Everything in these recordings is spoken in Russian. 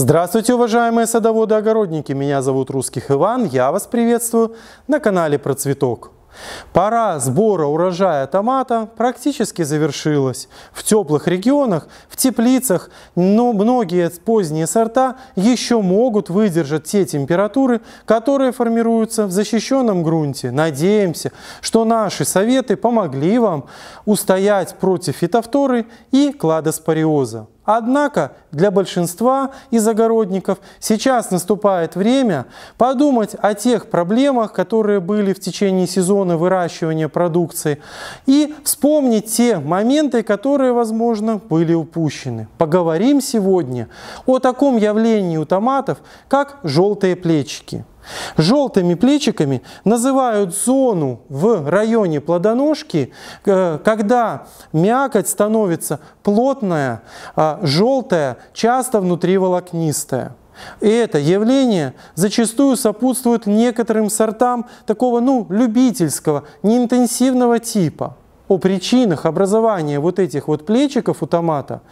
Здравствуйте, уважаемые садоводы-огородники! Меня зовут Русских Иван, я вас приветствую на канале Про Цветок. Пора сбора урожая томата практически завершилась. В теплых регионах, в теплицах, но многие поздние сорта еще могут выдержать те температуры, которые формируются в защищенном грунте. Надеемся, что наши советы помогли вам устоять против фитофторы и кладоспориоза. Однако для большинства из огородников сейчас наступает время подумать о тех проблемах, которые были в течение сезона выращивания продукции, и вспомнить те моменты, которые, возможно, были упущены. Поговорим сегодня о таком явлении у томатов, как желтые плечики. Желтыми плечиками называют зону в районе плодоножки, э, когда мякоть становится плотная, а желтая, часто внутриволокнистая. И это явление зачастую сопутствует некоторым сортам такого, ну, любительского, неинтенсивного типа о причинах образования вот этих вот плечиков у томата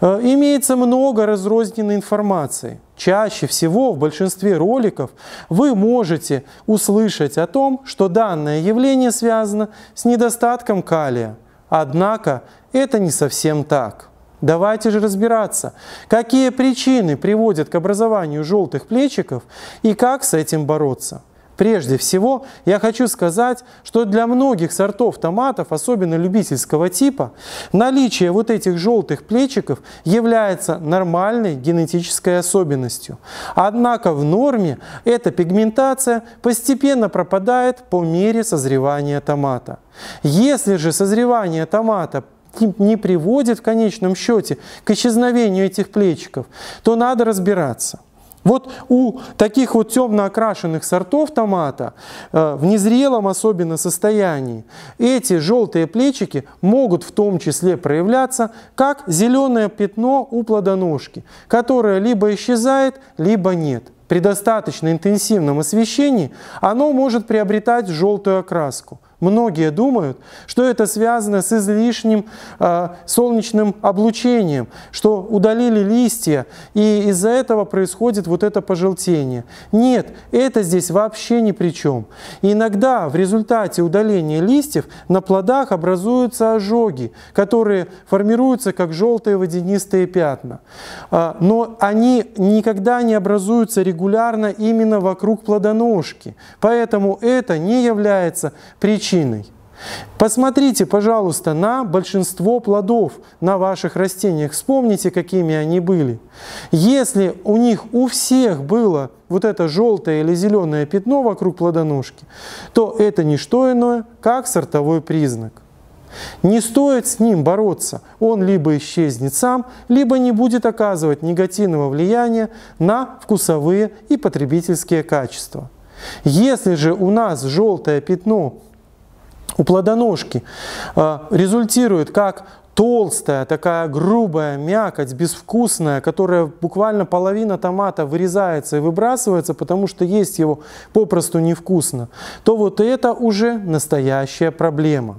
э, имеется много разрозненной информации. Чаще всего в большинстве роликов вы можете услышать о том, что данное явление связано с недостатком калия. Однако это не совсем так. Давайте же разбираться, какие причины приводят к образованию желтых плечиков и как с этим бороться. Прежде всего, я хочу сказать, что для многих сортов томатов, особенно любительского типа, наличие вот этих желтых плечиков является нормальной генетической особенностью. Однако в норме эта пигментация постепенно пропадает по мере созревания томата. Если же созревание томата не приводит в конечном счете к исчезновению этих плечиков, то надо разбираться – вот у таких вот темно окрашенных сортов томата э, в незрелом особенно состоянии эти желтые плечики могут в том числе проявляться как зеленое пятно у плодоножки, которое либо исчезает, либо нет. При достаточно интенсивном освещении оно может приобретать желтую окраску. Многие думают, что это связано с излишним э, солнечным облучением, что удалили листья, и из-за этого происходит вот это пожелтение. Нет, это здесь вообще ни при чем. иногда в результате удаления листьев на плодах образуются ожоги, которые формируются как желтые водянистые пятна. Э, но они никогда не образуются регулярно именно вокруг плодоножки. Поэтому это не является причиной причиной. Посмотрите, пожалуйста, на большинство плодов на ваших растениях. Вспомните, какими они были. Если у них у всех было вот это желтое или зеленое пятно вокруг плодоножки, то это не что иное, как сортовой признак. Не стоит с ним бороться. Он либо исчезнет сам, либо не будет оказывать негативного влияния на вкусовые и потребительские качества. Если же у нас желтое пятно у плодоножки а, результирует как толстая, такая грубая мякоть, безвкусная, которая буквально половина томата вырезается и выбрасывается, потому что есть его попросту невкусно, то вот это уже настоящая проблема.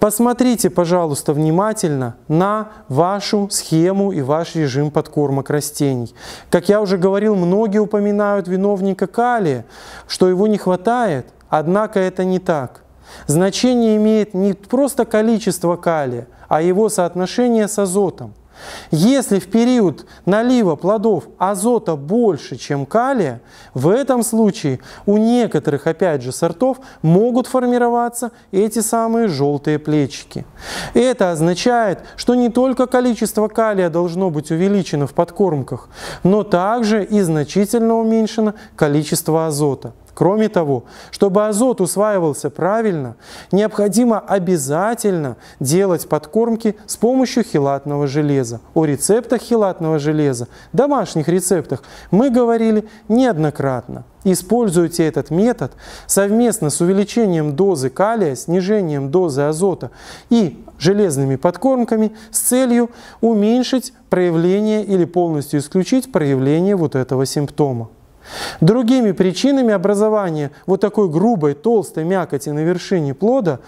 Посмотрите, пожалуйста, внимательно на вашу схему и ваш режим подкормок растений. Как я уже говорил, многие упоминают виновника калия, что его не хватает, однако это не так. Значение имеет не просто количество калия, а его соотношение с азотом. Если в период налива плодов азота больше, чем калия, в этом случае у некоторых, опять же, сортов могут формироваться эти самые желтые плечики. Это означает, что не только количество калия должно быть увеличено в подкормках, но также и значительно уменьшено количество азота. Кроме того, чтобы азот усваивался правильно, необходимо обязательно делать подкормки с помощью хилатного железа. О рецептах хилатного железа, домашних рецептах мы говорили неоднократно. Используйте этот метод совместно с увеличением дозы калия, снижением дозы азота и железными подкормками с целью уменьшить проявление или полностью исключить проявление вот этого симптома. Другими причинами образования вот такой грубой, толстой мякоти на вершине плода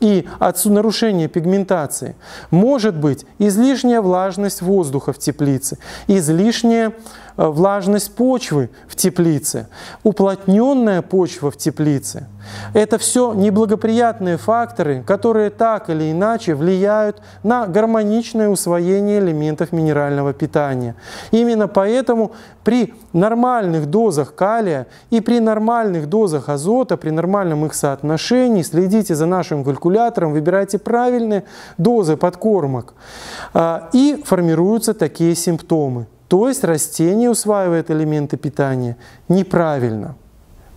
и от нарушения пигментации может быть излишняя влажность воздуха в теплице, излишняя э, влажность почвы в теплице, уплотненная почва в теплице, это все неблагоприятные факторы, которые так или иначе влияют на гармоничное усвоение элементов минерального питания. Именно поэтому при нормальных дозах калия и при нормальных дозах азота, при нормальном их соотношении, следите за нашим калькулятором, выбирайте правильные дозы подкормок. А, и формируются такие симптомы. То есть растение усваивает элементы питания неправильно.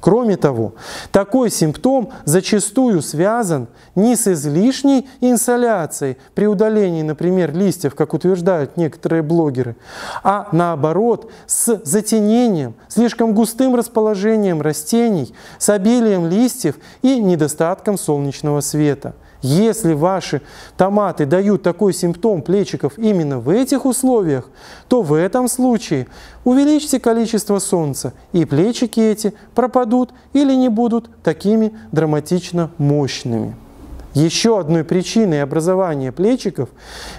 Кроме того, такой симптом зачастую связан не с излишней инсоляцией при удалении, например, листьев, как утверждают некоторые блогеры, а наоборот с затенением, слишком густым расположением растений, с обилием листьев и недостатком солнечного света – если ваши томаты дают такой симптом плечиков именно в этих условиях, то в этом случае увеличьте количество солнца, и плечики эти пропадут или не будут такими драматично мощными. Еще одной причиной образования плечиков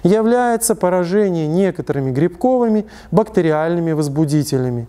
является поражение некоторыми грибковыми бактериальными возбудителями.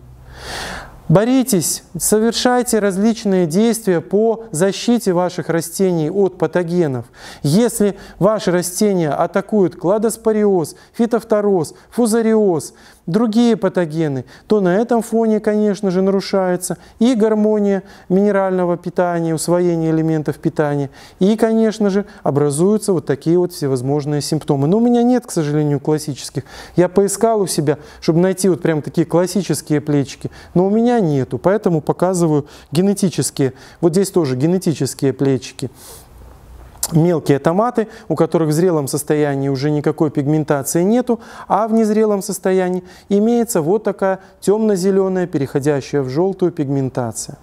Боритесь, совершайте различные действия по защите ваших растений от патогенов. Если ваши растения атакуют кладоспориоз, фитофтороз, фузариоз, другие патогены, то на этом фоне, конечно же, нарушается и гармония минерального питания, усвоение элементов питания, и, конечно же, образуются вот такие вот всевозможные симптомы. Но у меня нет, к сожалению, классических. Я поискал у себя, чтобы найти вот прям такие классические плечики, но у меня нету, поэтому показываю генетические. Вот здесь тоже генетические плечики мелкие томаты, у которых в зрелом состоянии уже никакой пигментации нету, а в незрелом состоянии имеется вот такая темно-зеленая, переходящая в желтую пигментация.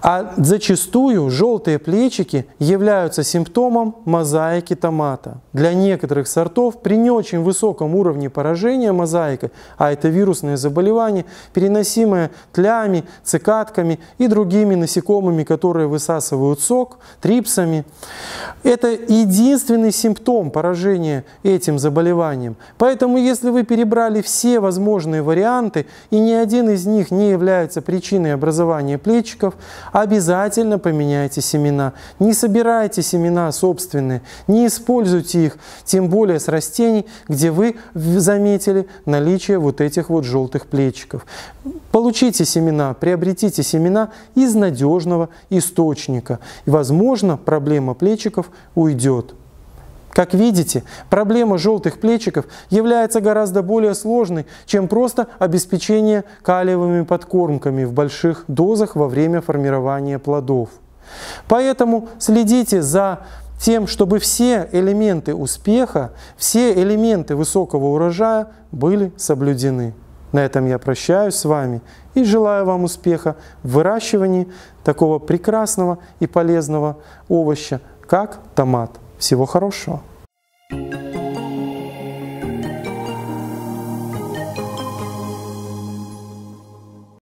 А зачастую желтые плечики являются симптомом мозаики томата. Для некоторых сортов при не очень высоком уровне поражения мозаика, а это вирусное заболевание, переносимое тлями, цикадками и другими насекомыми, которые высасывают сок, трипсами, это единственный симптом поражения этим заболеванием. Поэтому если вы перебрали все возможные варианты и ни один из них не является причиной образования плечиков, Обязательно поменяйте семена. Не собирайте семена собственные, не используйте их, тем более с растений, где вы заметили наличие вот этих вот желтых плечиков. Получите семена, приобретите семена из надежного источника. И, возможно, проблема плечиков уйдет. Как видите, проблема желтых плечиков является гораздо более сложной, чем просто обеспечение калиевыми подкормками в больших дозах во время формирования плодов. Поэтому следите за тем, чтобы все элементы успеха, все элементы высокого урожая были соблюдены. На этом я прощаюсь с вами и желаю вам успеха в выращивании такого прекрасного и полезного овоща, как томат. Всего хорошего.